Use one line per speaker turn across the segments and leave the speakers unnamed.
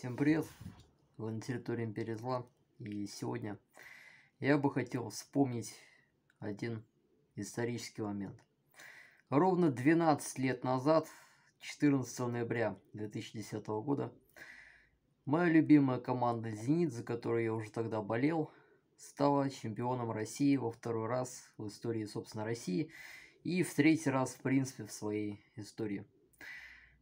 Всем привет! Вы на территории Империи Зла. И сегодня я бы хотел вспомнить один исторический момент. Ровно 12 лет назад, 14 ноября 2010 года, моя любимая команда «Зенит», за которую я уже тогда болел, стала чемпионом России во второй раз в истории, собственно, России и в третий раз, в принципе, в своей истории.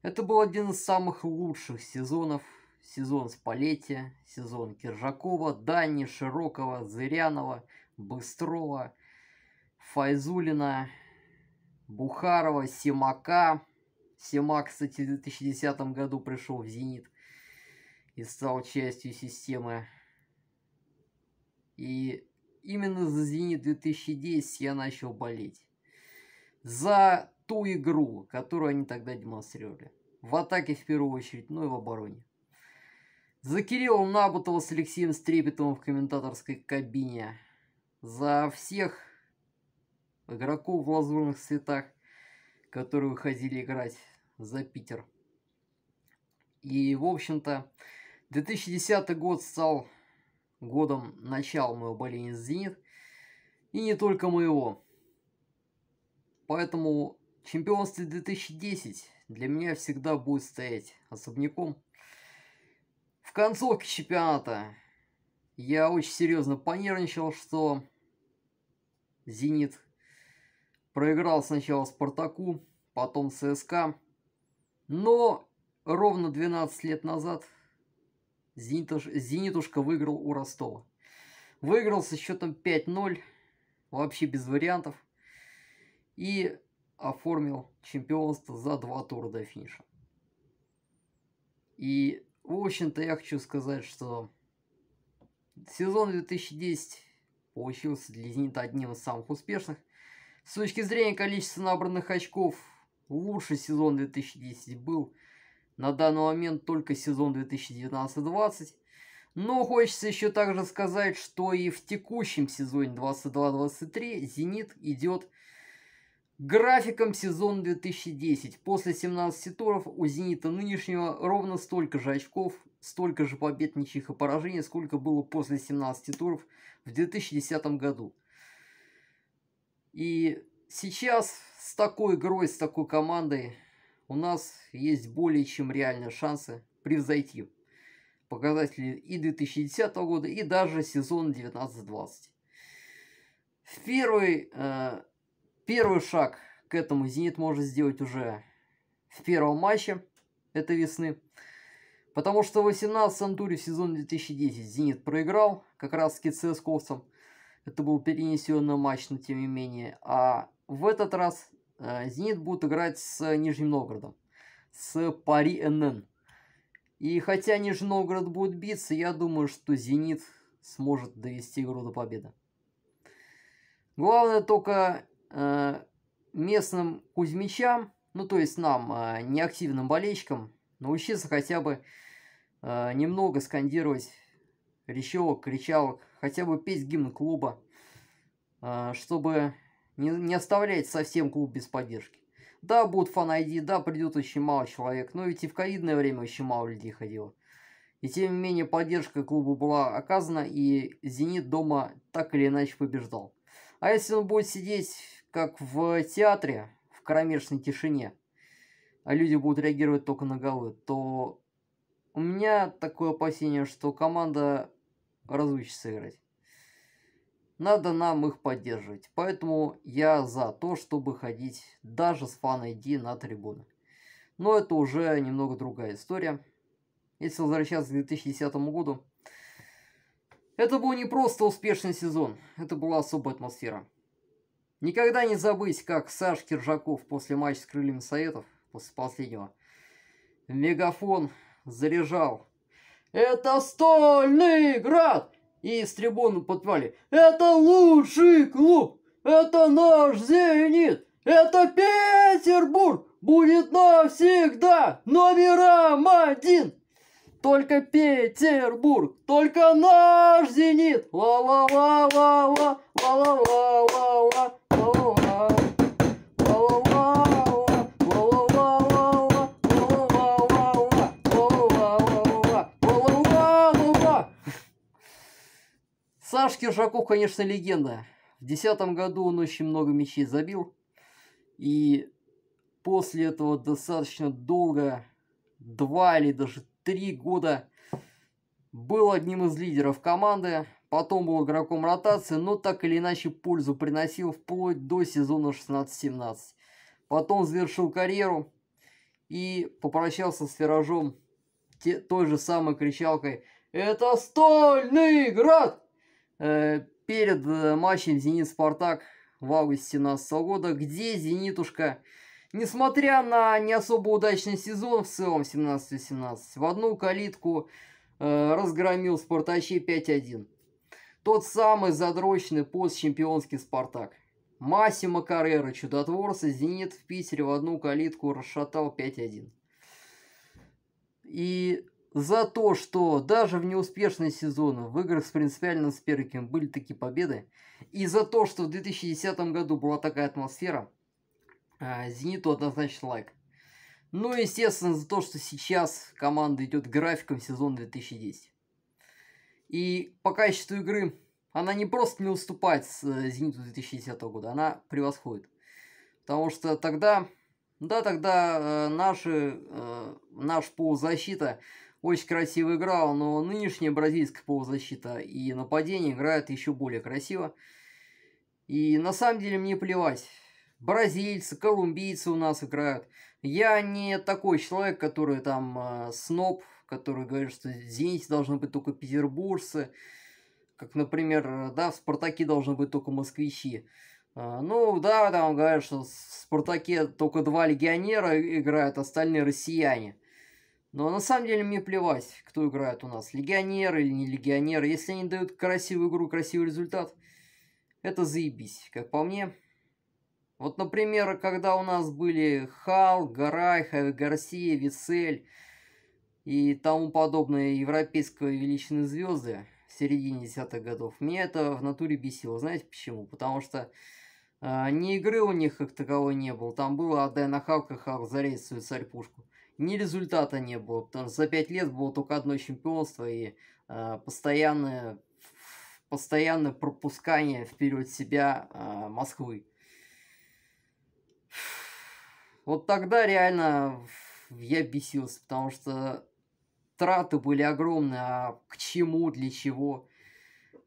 Это был один из самых лучших сезонов сезон Спалетти, сезон Киржакова, Дани, Широкого, Зырянова, Быстрова, Файзулина, Бухарова, Симака. Симак, кстати, в 2010 году пришел в «Зенит» и стал частью системы. И именно за «Зенит» 2010 я начал болеть. За ту игру, которую они тогда демонстрировали. В атаке в первую очередь, ну и в обороне. За Кириллом Набутова с Алексеем Стрепетовым в комментаторской кабине. За всех игроков в лазурных цветах, которые выходили играть за Питер. И, в общем-то, 2010 год стал годом начала моего болезни «Зенит». И не только моего. Поэтому чемпионство 2010 для меня всегда будет стоять особняком концовке чемпионата я очень серьезно понервничал, что «Зенит» проиграл сначала «Спартаку», потом ССК, Но ровно 12 лет назад «Зенитуш... «Зенитушка» выиграл у Ростова. Выиграл со счетом 5-0, вообще без вариантов. И оформил чемпионство за два тура до финиша. И в общем-то, я хочу сказать, что сезон 2010 получился для «Зенита» одним из самых успешных. С точки зрения количества набранных очков, лучший сезон 2010 был на данный момент только сезон 2019-20. Но хочется еще также сказать, что и в текущем сезоне 22-23 «Зенит» идет Графиком сезон 2010. После 17 туров у «Зенита» нынешнего ровно столько же очков, столько же побед, ничьих и поражений, сколько было после 17 туров в 2010 году. И сейчас с такой игрой, с такой командой у нас есть более чем реальные шансы превзойти показатели и 2010 года, и даже сезон 19-20. В первой э, Первый шаг к этому «Зенит» может сделать уже в первом матче этой весны. Потому что в 18 туре в сезон 2010 «Зенит» проиграл как раз таки ЦСКОвцам. Это был перенесенный матч, но тем не менее. А в этот раз э, «Зенит» будет играть с Нижним Новгородом. С Пари НН. И хотя Нижний Новгород будет биться, я думаю, что «Зенит» сможет довести игру до победы. Главное только Э, местным Кузьмичам, ну то есть нам, э, неактивным болельщикам, научиться хотя бы э, немного скандировать речевок, кричалок, хотя бы петь гимн клуба, чтобы не, не оставлять совсем клуб без поддержки. Да, будут фан ID, да, придет очень мало человек, но ведь и в ковидное время очень мало людей ходило. И тем не менее поддержка клубу была оказана, и «Зенит» дома так или иначе побеждал. А если он будет сидеть как в театре, в кромешной тишине, а люди будут реагировать только на голы, то у меня такое опасение, что команда разучится играть. Надо нам их поддерживать. Поэтому я за то, чтобы ходить даже с фан-ID на трибуны. Но это уже немного другая история. Если возвращаться к 2010 году, это был не просто успешный сезон, это была особая атмосфера. Никогда не забыть, как Саш Киржаков после матча с крыльями Советов, после последнего, мегафон заряжал. «Это стольный град!» И с трибуны подпали. «Это лучший клуб! Это наш «Зенит!» Это Петербург будет навсегда номером один! Только Петербург, только наш «Зенит». Ла-ла-ла-ла-ла, ла-ла-ла-ла-ла. Саш Киржаков, конечно, легенда. В 2010 году он очень много мячей забил. И после этого достаточно долго, два или даже три года, был одним из лидеров команды. Потом был игроком ротации, но так или иначе пользу приносил вплоть до сезона 16-17. Потом завершил карьеру и попрощался с Фиражом той же самой кричалкой «Это стольный град!» Э, перед э, матчем «Зенит-Спартак» в августе 2017 года, где «Зенитушка», несмотря на не особо удачный сезон в целом 17 17 в одну калитку э, разгромил «Спартачей» 5-1. Тот самый задроченный постчемпионский «Спартак». Массимо Каррера, чудотворца, «Зенит» в Питере в одну калитку расшатал 5-1. И за то, что даже в неуспешный сезоны в играх с принципиальным соперником были такие победы, и за то, что в 2010 году была такая атмосфера, а, Зениту однозначно лайк. Ну и, естественно, за то, что сейчас команда идет графиком сезон 2010. И по качеству игры она не просто не уступает с э, Зениту 2010 года, она превосходит. Потому что тогда, да, тогда э, наши, э, наш полузащита очень красиво играл, но нынешняя бразильская полузащита и нападение играют еще более красиво. И на самом деле мне плевать. Бразильцы, колумбийцы у нас играют. Я не такой человек, который там э, сноб, который говорит, что в должны быть только петербуржцы. Как, например, да, в «Спартаке» должны быть только москвичи. А, ну, да, там говорят, что в «Спартаке» только два легионера играют, остальные россияне. Но на самом деле мне плевать, кто играет у нас, легионеры или не легионеры Если они дают красивую игру, красивый результат, это заебись, как по мне. Вот, например, когда у нас были Хал, Гарайха, э, Гарсия, Висель и тому подобные европейского величины звезды в середине десятых годов, мне это в натуре бесило. Знаете почему? Потому что э, ни игры у них как таковой не было. Там было «Отдай на Халка, Халк зарействует царь пушку» ни результата не было, потому что за пять лет было только одно чемпионство и э, постоянное, постоянное пропускание вперед себя э, Москвы. Вот тогда реально я бесился, потому что траты были огромные, а к чему, для чего –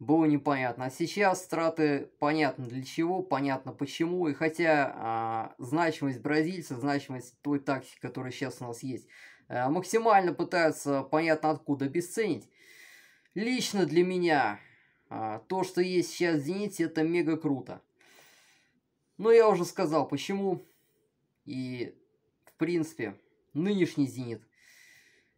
было непонятно. А сейчас страты понятно для чего, понятно почему. И хотя а, значимость бразильца, значимость той тактики, которая сейчас у нас есть, а, максимально пытаются понятно откуда обесценить. Лично для меня а, то, что есть сейчас в «Зените», это мега круто. Но я уже сказал, почему. И, в принципе, нынешний «Зенит»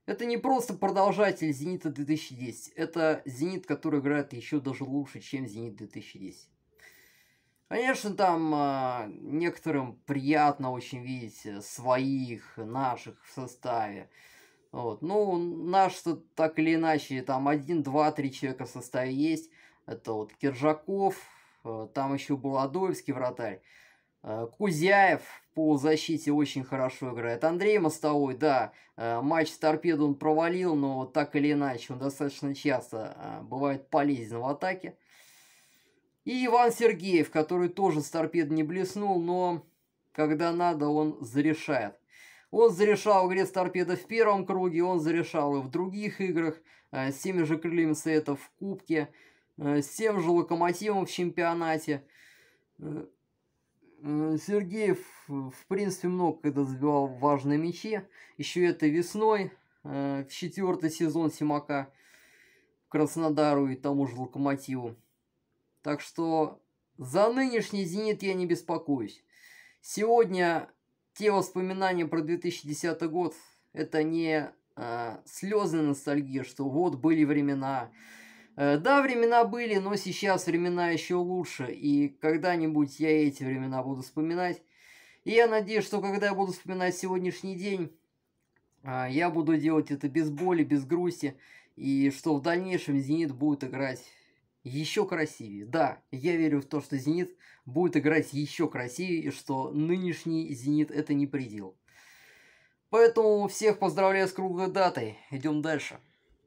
Это не просто продолжатель «Зенита 2010». Это «Зенит», который играет еще даже лучше, чем «Зенит 2010». Конечно, там э, некоторым приятно очень видеть э, своих, наших в составе. Вот. Ну, наш-то так или иначе, там один, два, три человека в составе есть. Это вот Киржаков, э, там еще был Адоевский вратарь. Э, Кузяев по защите очень хорошо играет. Андрей Мостовой, да, э, матч с торпедо он провалил, но так или иначе он достаточно часто э, бывает полезен в атаке. И Иван Сергеев, который тоже с торпед не блеснул, но когда надо, он зарешает. Он зарешал в игре с торпедо в первом круге, он зарешал и в других играх, с теми же крыльями это в кубке, с тем же локомотивом в чемпионате. Сергеев, в принципе, много когда забивал важные мячи. Еще это весной, э, в четвертый сезон Симака Краснодару и тому же Локомотиву. Так что за нынешний «Зенит» я не беспокоюсь. Сегодня те воспоминания про 2010 год – это не э, слезы ностальгии, что вот были времена – Э, да, времена были, но сейчас времена еще лучше, и когда-нибудь я эти времена буду вспоминать. И я надеюсь, что когда я буду вспоминать сегодняшний день, а, я буду делать это без боли, без грусти, и что в дальнейшем «Зенит» будет играть еще красивее. Да, я верю в то, что «Зенит» будет играть еще красивее, и что нынешний «Зенит» — это не предел. Поэтому всех поздравляю с круглой датой. Идем дальше.